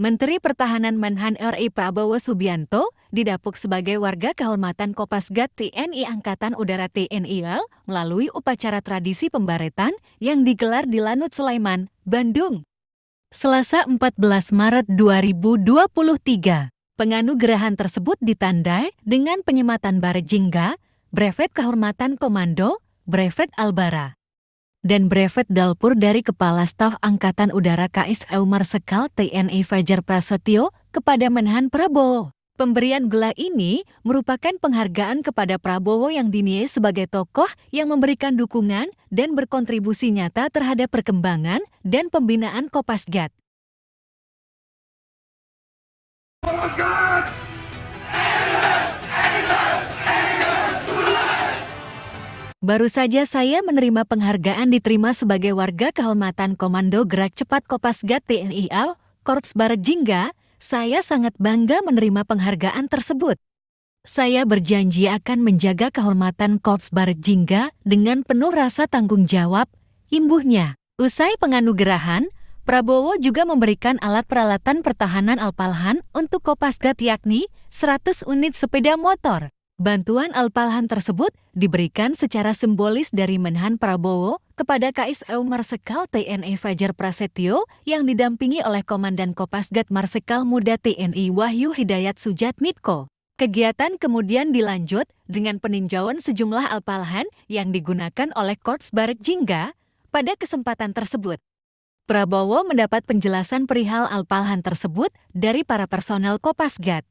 Menteri Pertahanan Menhan RI Prabowo Subianto didapuk sebagai warga kehormatan Kopasgat TNI Angkatan Udara TNIL melalui upacara tradisi pembaretan yang digelar di Lanut Sulaiman, Bandung. Selasa 14 Maret 2023, penganugerahan tersebut ditandai dengan penyematan bare jingga, brevet kehormatan komando, brevet albara dan Brevet Dalpur dari Kepala Staf Angkatan Udara KSU Marsekal TNI e Fajar Prasetyo kepada Menhan Prabowo. Pemberian gelar ini merupakan penghargaan kepada Prabowo yang dinilai sebagai tokoh yang memberikan dukungan dan berkontribusi nyata terhadap perkembangan dan pembinaan Kopasgat. Kopasgat! Baru saja saya menerima penghargaan diterima sebagai warga kehormatan Komando Gerak Cepat Kopasgat TNI AL, Korps Jingga. saya sangat bangga menerima penghargaan tersebut. Saya berjanji akan menjaga kehormatan Korps Barat Jingga dengan penuh rasa tanggung jawab, imbuhnya. Usai penganugerahan, Prabowo juga memberikan alat peralatan pertahanan Alpalhan untuk Kopasgat yakni 100 unit sepeda motor. Bantuan Alpalhan tersebut diberikan secara simbolis dari Menhan Prabowo kepada KSU Marsekal TNI e Fajar Prasetyo yang didampingi oleh Komandan Kopasgat Marsekal Muda TNI Wahyu Hidayat Sujatmitko. Kegiatan kemudian dilanjut dengan peninjauan sejumlah alpalhan yang digunakan oleh Korps Barek Jingga pada kesempatan tersebut. Prabowo mendapat penjelasan perihal alpalhan tersebut dari para personel Kopasgat.